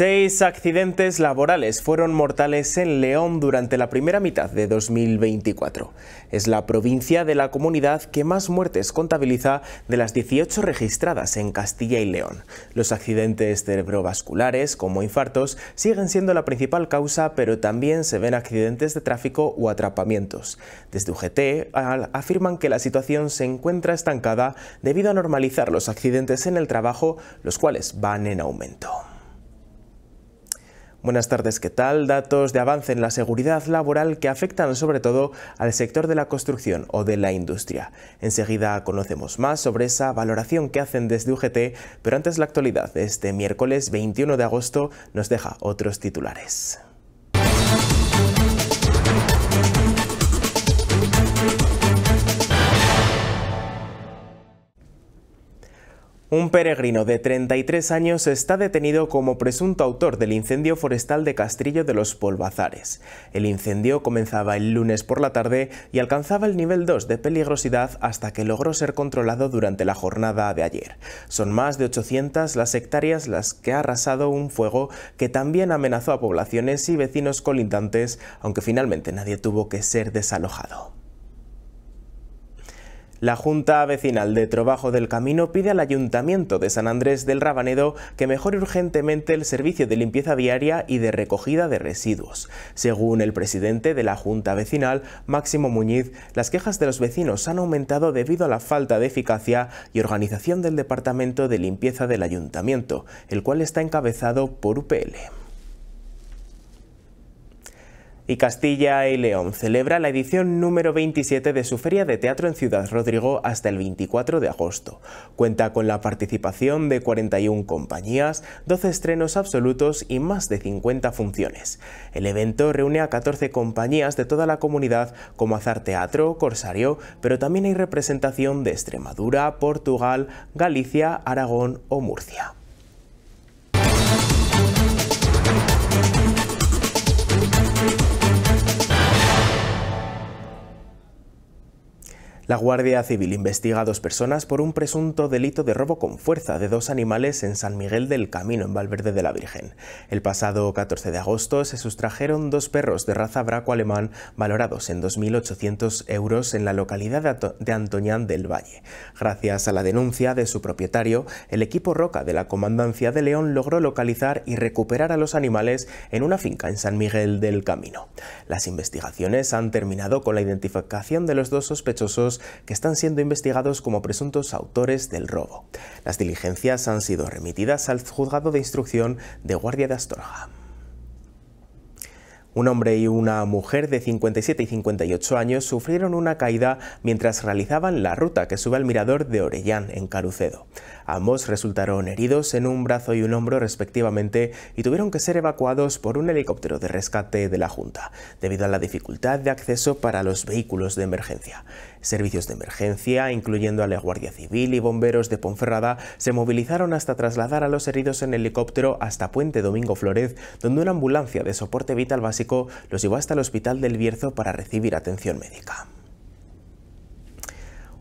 Seis accidentes laborales fueron mortales en León durante la primera mitad de 2024. Es la provincia de la comunidad que más muertes contabiliza de las 18 registradas en Castilla y León. Los accidentes cerebrovasculares, como infartos, siguen siendo la principal causa, pero también se ven accidentes de tráfico o atrapamientos. Desde UGT afirman que la situación se encuentra estancada debido a normalizar los accidentes en el trabajo, los cuales van en aumento. Buenas tardes, ¿qué tal? Datos de avance en la seguridad laboral que afectan sobre todo al sector de la construcción o de la industria. Enseguida conocemos más sobre esa valoración que hacen desde UGT, pero antes la actualidad este miércoles 21 de agosto nos deja otros titulares. Un peregrino de 33 años está detenido como presunto autor del incendio forestal de Castrillo de los Polvazares. El incendio comenzaba el lunes por la tarde y alcanzaba el nivel 2 de peligrosidad hasta que logró ser controlado durante la jornada de ayer. Son más de 800 las hectáreas las que ha arrasado un fuego que también amenazó a poblaciones y vecinos colindantes, aunque finalmente nadie tuvo que ser desalojado. La Junta Vecinal de Trabajo del Camino pide al Ayuntamiento de San Andrés del Rabanedo que mejore urgentemente el servicio de limpieza diaria y de recogida de residuos. Según el presidente de la Junta Vecinal, Máximo Muñiz, las quejas de los vecinos han aumentado debido a la falta de eficacia y organización del Departamento de Limpieza del Ayuntamiento, el cual está encabezado por UPL y Castilla y León celebra la edición número 27 de su Feria de Teatro en Ciudad Rodrigo hasta el 24 de agosto. Cuenta con la participación de 41 compañías, 12 estrenos absolutos y más de 50 funciones. El evento reúne a 14 compañías de toda la comunidad como Azar Teatro, Corsario, pero también hay representación de Extremadura, Portugal, Galicia, Aragón o Murcia. La Guardia Civil investiga a dos personas por un presunto delito de robo con fuerza de dos animales en San Miguel del Camino, en Valverde de la Virgen. El pasado 14 de agosto se sustrajeron dos perros de raza braco alemán valorados en 2.800 euros en la localidad de Antoñán del Valle. Gracias a la denuncia de su propietario, el equipo Roca de la Comandancia de León logró localizar y recuperar a los animales en una finca en San Miguel del Camino. Las investigaciones han terminado con la identificación de los dos sospechosos que están siendo investigados como presuntos autores del robo. Las diligencias han sido remitidas al juzgado de instrucción de Guardia de Astorga. Un hombre y una mujer de 57 y 58 años sufrieron una caída mientras realizaban la ruta que sube al mirador de Orellán, en Carucedo. Ambos resultaron heridos en un brazo y un hombro respectivamente y tuvieron que ser evacuados por un helicóptero de rescate de la Junta, debido a la dificultad de acceso para los vehículos de emergencia. Servicios de emergencia, incluyendo a la Guardia Civil y bomberos de Ponferrada, se movilizaron hasta trasladar a los heridos en helicóptero hasta Puente Domingo Flores, donde una ambulancia de soporte vital básico los llevó hasta el Hospital del Bierzo para recibir atención médica.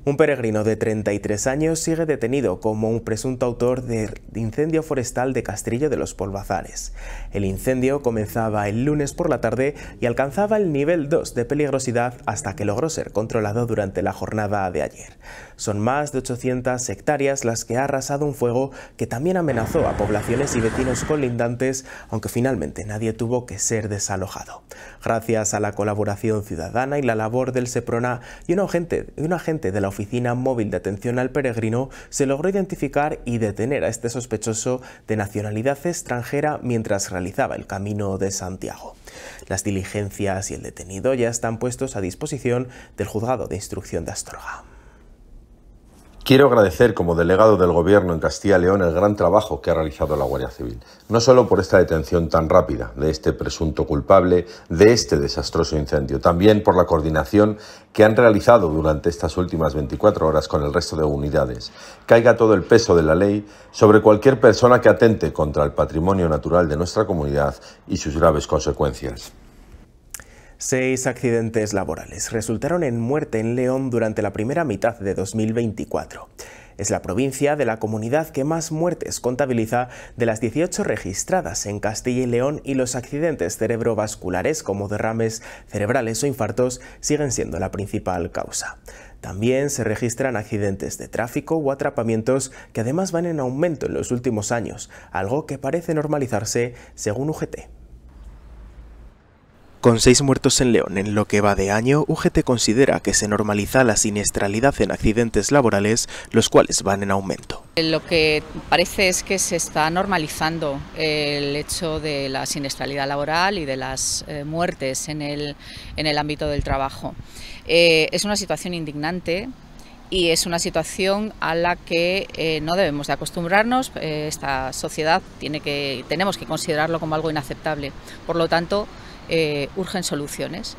Un peregrino de 33 años sigue detenido como un presunto autor de incendio forestal de Castrillo de los Polvazares. El incendio comenzaba el lunes por la tarde y alcanzaba el nivel 2 de peligrosidad hasta que logró ser controlado durante la jornada de ayer. Son más de 800 hectáreas las que ha arrasado un fuego que también amenazó a poblaciones y vecinos colindantes, aunque finalmente nadie tuvo que ser desalojado. Gracias a la colaboración ciudadana y la labor del Seprona y un agente, un agente de la Oficina Móvil de Atención al Peregrino, se logró identificar y detener a este sospechoso de nacionalidad extranjera mientras realizaba el Camino de Santiago. Las diligencias y el detenido ya están puestos a disposición del Juzgado de Instrucción de Astorga. Quiero agradecer como delegado del Gobierno en Castilla y León el gran trabajo que ha realizado la Guardia Civil, no solo por esta detención tan rápida de este presunto culpable de este desastroso incendio, también por la coordinación que han realizado durante estas últimas 24 horas con el resto de unidades. Caiga todo el peso de la ley sobre cualquier persona que atente contra el patrimonio natural de nuestra comunidad y sus graves consecuencias. Seis accidentes laborales resultaron en muerte en León durante la primera mitad de 2024. Es la provincia de la comunidad que más muertes contabiliza de las 18 registradas en Castilla y León y los accidentes cerebrovasculares como derrames cerebrales o infartos siguen siendo la principal causa. También se registran accidentes de tráfico o atrapamientos que además van en aumento en los últimos años, algo que parece normalizarse según UGT. Con seis muertos en León en lo que va de año, UGT considera que se normaliza la siniestralidad en accidentes laborales, los cuales van en aumento. Eh, lo que parece es que se está normalizando el hecho de la siniestralidad laboral y de las eh, muertes en el, ámbito del trabajo. Eh, es una situación indignante y es una situación a la que no debemos de acostumbrarnos. esta sociedad tiene que, tenemos que considerarlo como algo inaceptable. Por lo tanto, eh, urgen soluciones.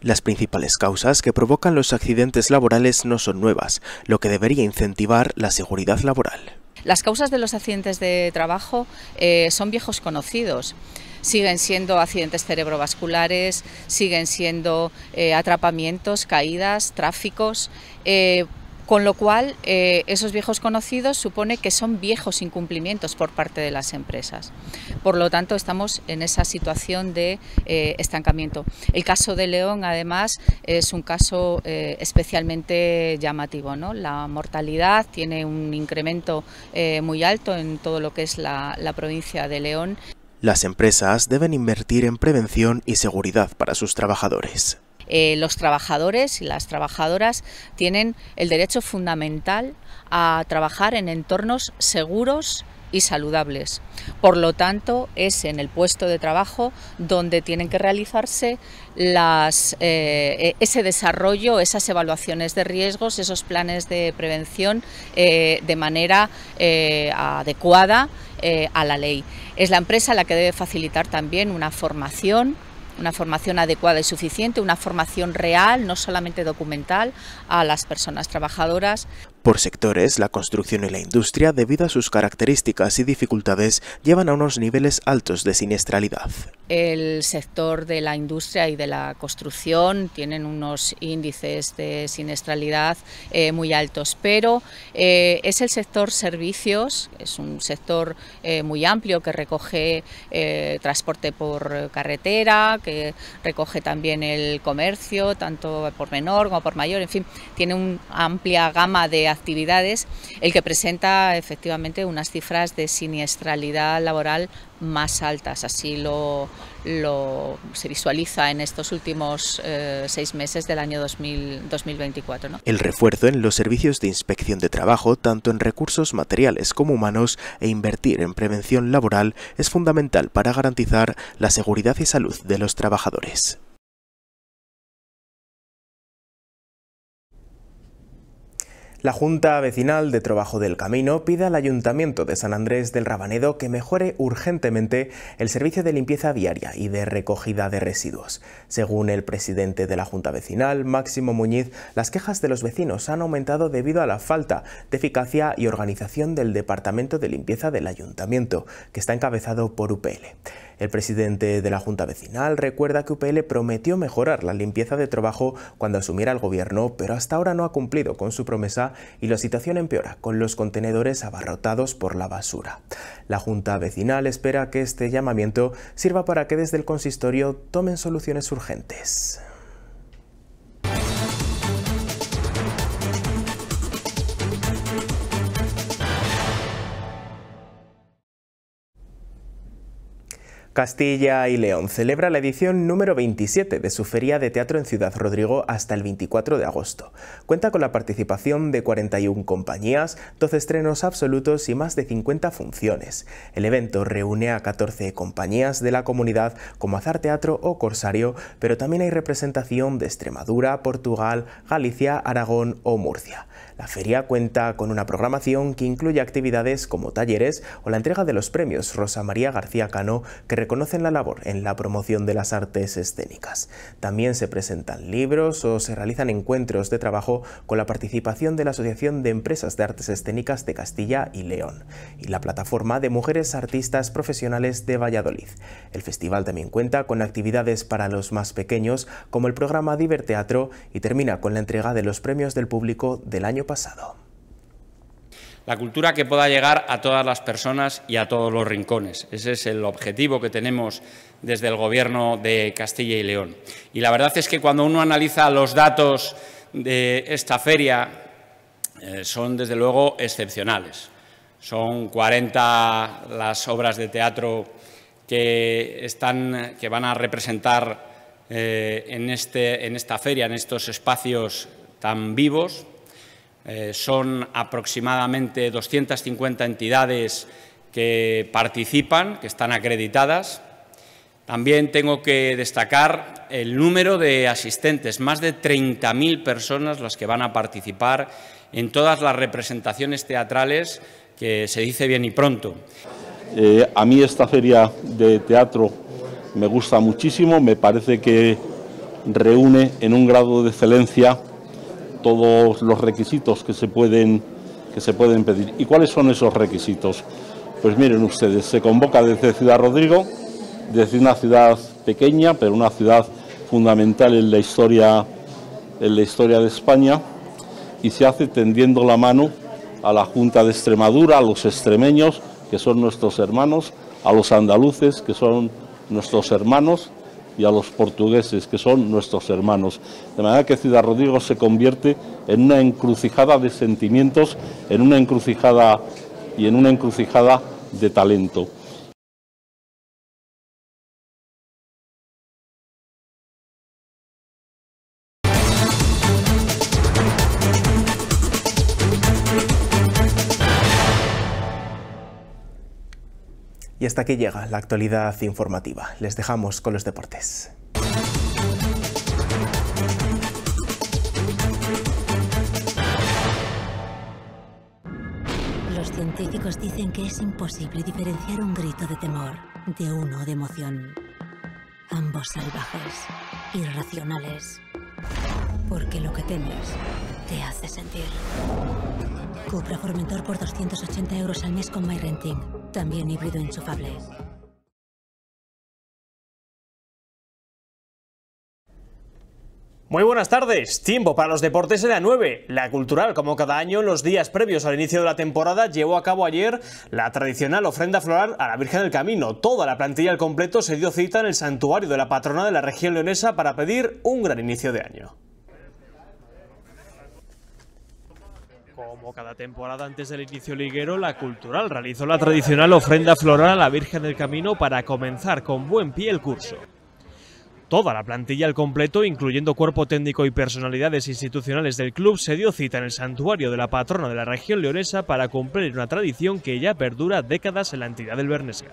Las principales causas que provocan los accidentes laborales no son nuevas, lo que debería incentivar la seguridad laboral. Las causas de los accidentes de trabajo eh, son viejos conocidos. Siguen siendo accidentes cerebrovasculares, siguen siendo eh, atrapamientos, caídas, tráficos. Con lo cual, eh, esos viejos conocidos supone que son viejos incumplimientos por parte de las empresas. Por lo tanto, estamos en esa situación de eh, estancamiento. El caso de León, además, es un caso eh, especialmente llamativo. La mortalidad tiene un incremento muy alto en todo lo que es la, la provincia de León. Las empresas deben invertir en prevención y seguridad para sus trabajadores. Eh, los trabajadores y las trabajadoras tienen el derecho fundamental a trabajar en entornos seguros y saludables. Por lo tanto, es en el puesto de trabajo donde tienen que realizarse eh, e-, ese desarrollo, esas evaluaciones de riesgos, esos planes de prevención eh, de manera adecuada a la ley. Es la empresa la que debe facilitar también una formación una formación adecuada y suficiente, una formación real, no solamente documental, a las personas trabajadoras. Por sectores, la construcción y la industria, debido a sus características y dificultades, llevan a unos niveles altos de siniestralidad. El sector de la industria y de la construcción tienen unos índices de siniestralidad eh, muy altos, pero eh, es el sector servicios, es un sector eh, muy amplio que recoge transporte por carretera, que recoge también el comercio, tanto por menor como por mayor, en fin, tiene una amplia gama de actividades, el que presenta efectivamente unas cifras de siniestralidad laboral más altas. Así lo, se visualiza en estos últimos eh, seis meses del año 2024. El refuerzo en los servicios de inspección de trabajo, tanto en recursos materiales como humanos, e invertir en prevención laboral es fundamental para garantizar la seguridad y salud de los trabajadores. La Junta Vecinal de Trabajo del Camino pide al Ayuntamiento de San Andrés del Rabanedo que mejore urgentemente el servicio de limpieza diaria y de recogida de residuos. Según el presidente de la Junta Vecinal, Máximo Muñiz, las quejas de los vecinos han aumentado debido a la falta de eficacia y organización del Departamento de Limpieza del Ayuntamiento, que está encabezado por UPL. El presidente de la Junta Vecinal recuerda que UPL prometió mejorar la limpieza de trabajo cuando asumiera el gobierno, pero hasta ahora no ha cumplido con su promesa y la situación empeora con los contenedores abarrotados por la basura. La Junta Vecinal espera que este llamamiento sirva para que desde el consistorio tomen soluciones urgentes. Castilla y León celebra la edición número 27 de su Feria de Teatro en Ciudad Rodrigo hasta el 24 de agosto. Cuenta con la participación de 41 compañías, 12 estrenos absolutos y más de 50 funciones. El evento reúne a 14 compañías de la comunidad como Azar Teatro o Corsario, pero también hay representación de Extremadura, Portugal, Galicia, Aragón o Murcia. La feria cuenta con una programación que incluye actividades como talleres o la entrega de los premios Rosa María García Cano que reconocen la labor en la promoción de las artes escénicas. También se presentan libros o se realizan encuentros de trabajo con la participación de la Asociación de Empresas de Artes Escénicas de Castilla y León y la plataforma de mujeres artistas profesionales de Valladolid. El festival también cuenta con actividades para los más pequeños como el programa Teatro y termina con la entrega de los premios del público del año pasado la cultura que pueda llegar a todas las personas y a todos los rincones. Ese es el objetivo que tenemos desde el Gobierno de Castilla y León. Y la verdad es que cuando uno analiza los datos de esta feria, eh, son desde luego excepcionales. Son 40 las obras de teatro que, están, que van a representar eh, en, este, en esta feria, en estos espacios tan vivos, eh, son aproximadamente 250 entidades que participan, que están acreditadas. También tengo que destacar el número de asistentes, más de 30.000 personas las que van a participar en todas las representaciones teatrales que se dice bien y pronto. Eh, a mí esta feria de teatro me gusta muchísimo, me parece que reúne en un grado de excelencia todos los requisitos que se pueden, que se pueden pedir. ¿Y cuáles son esos requisitos? Pues miren ustedes, se convoca desde Ciudad Rodrigo, desde una ciudad pequeña, pero una ciudad fundamental en la historia, en la historia de España, y se hace tendiendo la mano a la Junta de Extremadura, a los extremeños, que son nuestros hermanos, a los andaluces, que son nuestros hermanos, y a los portugueses, que son nuestros hermanos. De manera que Ciudad Rodrigo se convierte en una encrucijada de sentimientos, en una encrucijada y en una encrucijada de talento. Y hasta aquí llega la actualidad informativa. Les dejamos con los deportes. Los científicos dicen que es imposible diferenciar un grito de temor de uno de emoción. Ambos salvajes, irracionales. Porque lo que temes te hace sentir. Cupra Formentor por 280 euros al mes con MyRenting. También híbrido insofable. Muy buenas tardes. Tiempo para los deportes en la 9. La cultural, como cada año, los días previos al inicio de la temporada, llevó a cabo ayer la tradicional ofrenda floral a la Virgen del Camino. Toda la plantilla al completo se dio cita en el santuario de la patrona de la región leonesa para pedir un gran inicio de año. cada temporada antes del inicio liguero, la Cultural realizó la tradicional ofrenda floral a la Virgen del Camino para comenzar con buen pie el curso. Toda la plantilla al completo, incluyendo cuerpo técnico y personalidades institucionales del club, se dio cita en el santuario de la patrona de la región leonesa para cumplir una tradición que ya perdura décadas en la entidad del Bernesga.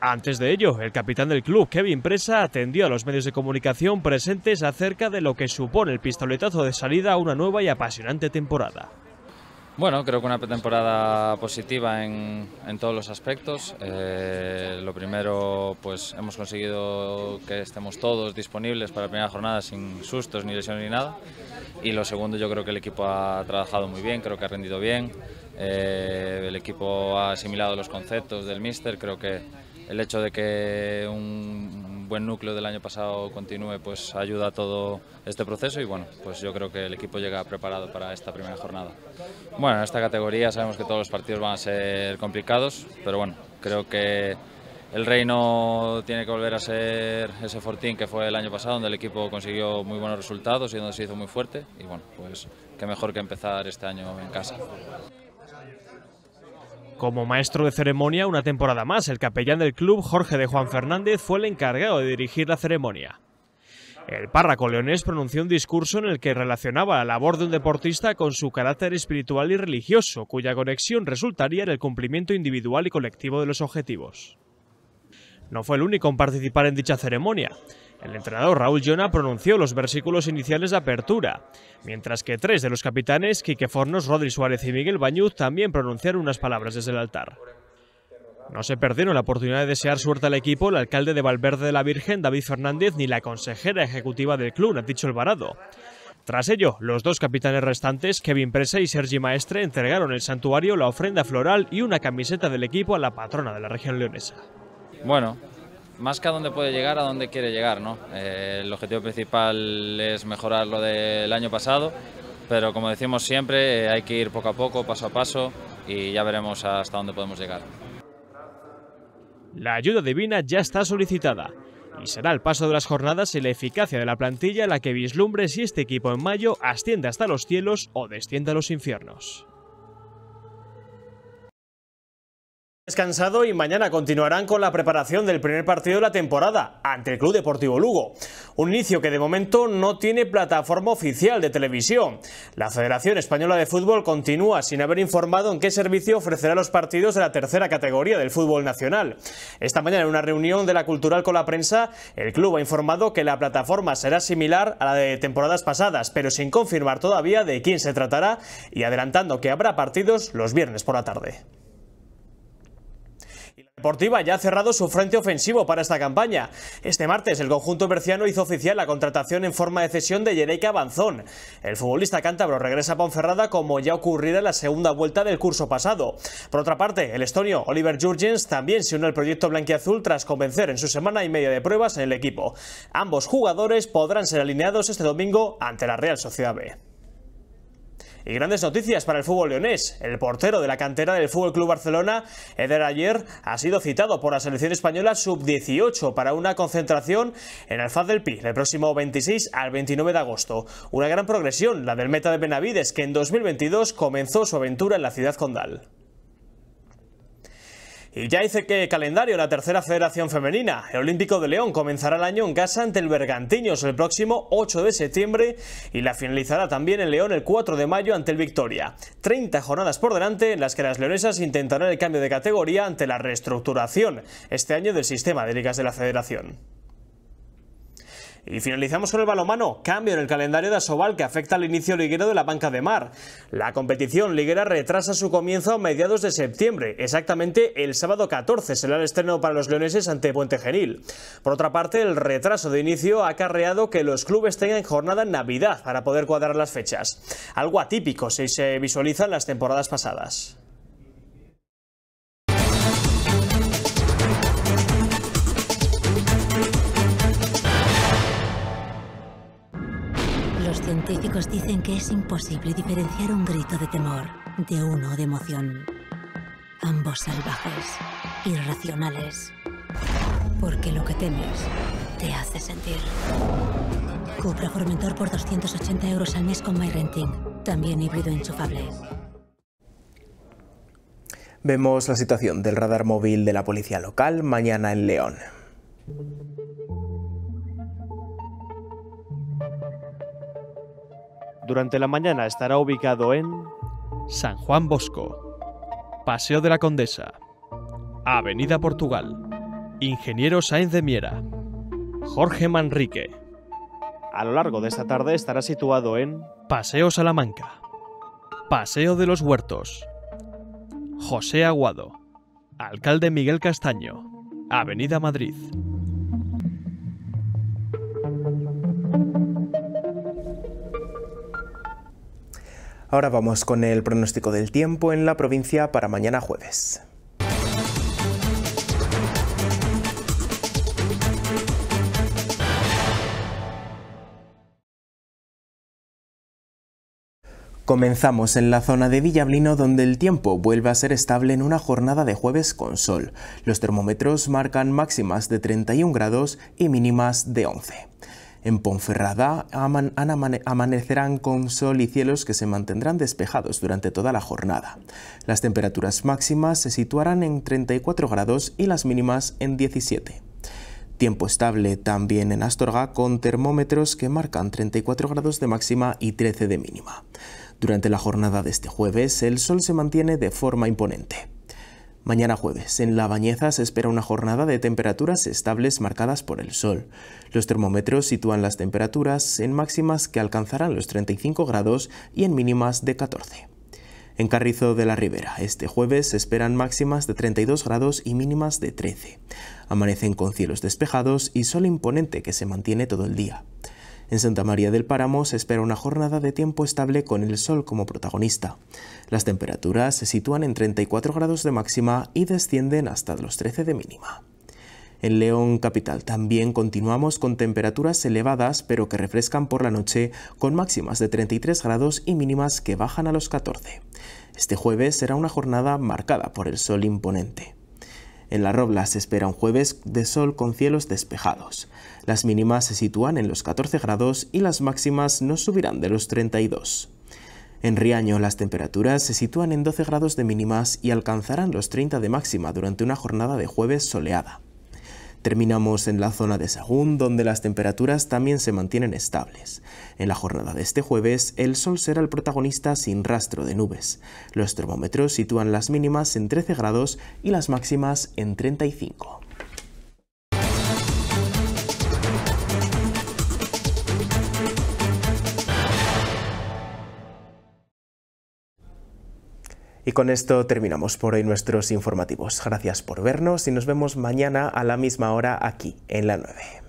Antes de ello, el capitán del club, Kevin Presa, atendió a los medios de comunicación presentes acerca de lo que supone el pistoletazo de salida a una nueva y apasionante temporada. Bueno, creo que una temporada positiva en, en todos los aspectos. Eh, lo primero, pues hemos conseguido que estemos todos disponibles para la primera jornada sin sustos, ni lesiones, ni nada. Y lo segundo, yo creo que el equipo ha trabajado muy bien, creo que ha rendido bien. Eh, el equipo ha asimilado los conceptos del míster, creo que el hecho de que un buen núcleo del año pasado continúe pues ayuda a todo este proceso y bueno, pues yo creo que el equipo llega preparado para esta primera jornada. Bueno, en esta categoría sabemos que todos los partidos van a ser complicados, pero bueno, creo que el Reino tiene que volver a ser ese fortín que fue el año pasado, donde el equipo consiguió muy buenos resultados y donde se hizo muy fuerte. Y bueno, pues qué mejor que empezar este año en casa. Como maestro de ceremonia una temporada más, el capellán del club, Jorge de Juan Fernández, fue el encargado de dirigir la ceremonia. El párraco leonés pronunció un discurso en el que relacionaba la labor de un deportista con su carácter espiritual y religioso, cuya conexión resultaría en el cumplimiento individual y colectivo de los objetivos. No fue el único en participar en dicha ceremonia. El entrenador Raúl Llona pronunció los versículos iniciales de apertura, mientras que tres de los capitanes, Quique Fornos, Rodri Suárez y Miguel Bañuz, también pronunciaron unas palabras desde el altar. No se perdieron la oportunidad de desear suerte al equipo el alcalde de Valverde de la Virgen, David Fernández, ni la consejera ejecutiva del club, Naticho Alvarado. Tras ello, los dos capitanes restantes, Kevin Presa y Sergi Maestre, entregaron el santuario, la ofrenda floral y una camiseta del equipo a la patrona de la región leonesa. Bueno, más que a dónde puede llegar, a dónde quiere llegar. ¿no? Eh, el objetivo principal es mejorar lo del año pasado, pero como decimos siempre, eh, hay que ir poco a poco, paso a paso, y ya veremos hasta dónde podemos llegar. La ayuda divina ya está solicitada y será el paso de las jornadas y la eficacia de la plantilla la que vislumbre si este equipo en mayo asciende hasta los cielos o desciende a los infiernos. descansado y mañana continuarán con la preparación del primer partido de la temporada ante el Club Deportivo Lugo. Un inicio que de momento no tiene plataforma oficial de televisión. La Federación Española de Fútbol continúa sin haber informado en qué servicio ofrecerá los partidos de la tercera categoría del fútbol nacional. Esta mañana en una reunión de la Cultural con la prensa, el club ha informado que la plataforma será similar a la de temporadas pasadas, pero sin confirmar todavía de quién se tratará y adelantando que habrá partidos los viernes por la tarde. Deportiva ya ha cerrado su frente ofensivo para esta campaña. Este martes el conjunto berciano hizo oficial la contratación en forma de cesión de Yereika Banzón. El futbolista cántabro regresa a Ponferrada como ya ocurrió en la segunda vuelta del curso pasado. Por otra parte, el estonio Oliver Jurgens también se une al proyecto blanquiazul tras convencer en su semana y media de pruebas en el equipo. Ambos jugadores podrán ser alineados este domingo ante la Real Sociedad B. Y grandes noticias para el fútbol leonés. El portero de la cantera del Fútbol Club Barcelona, Eder Ayer, ha sido citado por la selección española sub-18 para una concentración en Alfaz del Pi, del próximo 26 al 29 de agosto. Una gran progresión, la del meta de Benavides, que en 2022 comenzó su aventura en la ciudad condal. Y ya dice que calendario la tercera federación femenina. El Olímpico de León comenzará el año en casa ante el Bergantiños el próximo 8 de septiembre y la finalizará también en León el 4 de mayo ante el Victoria. 30 jornadas por delante en las que las leonesas intentarán el cambio de categoría ante la reestructuración este año del sistema de ligas de la federación. Y finalizamos con el balomano, cambio en el calendario de Asobal que afecta al inicio liguero de la banca de mar. La competición liguera retrasa su comienzo a mediados de septiembre, exactamente el sábado 14 será el estreno para los leoneses ante Puente Genil. Por otra parte, el retraso de inicio ha acarreado que los clubes tengan jornada en Navidad para poder cuadrar las fechas, algo atípico si se visualizan las temporadas pasadas. científicos dicen que es imposible diferenciar un grito de temor de uno de emoción. Ambos salvajes, irracionales. Porque lo que temes te hace sentir. Cupra Formentor por 280 euros al mes con MyRenting. También híbrido enchufable. Vemos la situación del radar móvil de la policía local mañana en León. Durante la mañana estará ubicado en San Juan Bosco, Paseo de la Condesa, Avenida Portugal, Ingeniero Sáenz de Miera, Jorge Manrique. A lo largo de esta tarde estará situado en Paseo Salamanca, Paseo de los Huertos, José Aguado, Alcalde Miguel Castaño, Avenida Madrid. Ahora vamos con el pronóstico del tiempo en la provincia para mañana jueves. Comenzamos en la zona de Villablino donde el tiempo vuelve a ser estable en una jornada de jueves con sol. Los termómetros marcan máximas de 31 grados y mínimas de 11. En Ponferrada amanecerán con sol y cielos que se mantendrán despejados durante toda la jornada. Las temperaturas máximas se situarán en 34 grados y las mínimas en 17. Tiempo estable también en Astorga con termómetros que marcan 34 grados de máxima y 13 de mínima. Durante la jornada de este jueves el sol se mantiene de forma imponente. Mañana jueves, en La Bañeza se espera una jornada de temperaturas estables marcadas por el sol. Los termómetros sitúan las temperaturas en máximas que alcanzarán los 35 grados y en mínimas de 14. En Carrizo de la Ribera, este jueves se esperan máximas de 32 grados y mínimas de 13. Amanecen con cielos despejados y sol imponente que se mantiene todo el día. En Santa María del Páramo se espera una jornada de tiempo estable con el sol como protagonista. Las temperaturas se sitúan en 34 grados de máxima y descienden hasta los 13 de mínima. En León Capital también continuamos con temperaturas elevadas pero que refrescan por la noche con máximas de 33 grados y mínimas que bajan a los 14. Este jueves será una jornada marcada por el sol imponente. En La Robla se espera un jueves de sol con cielos despejados. Las mínimas se sitúan en los 14 grados y las máximas no subirán de los 32. En Riaño las temperaturas se sitúan en 12 grados de mínimas y alcanzarán los 30 de máxima durante una jornada de jueves soleada. Terminamos en la zona de Sagún, donde las temperaturas también se mantienen estables. En la jornada de este jueves, el sol será el protagonista sin rastro de nubes. Los termómetros sitúan las mínimas en 13 grados y las máximas en 35. Y con esto terminamos por hoy nuestros informativos. Gracias por vernos y nos vemos mañana a la misma hora aquí, en la 9.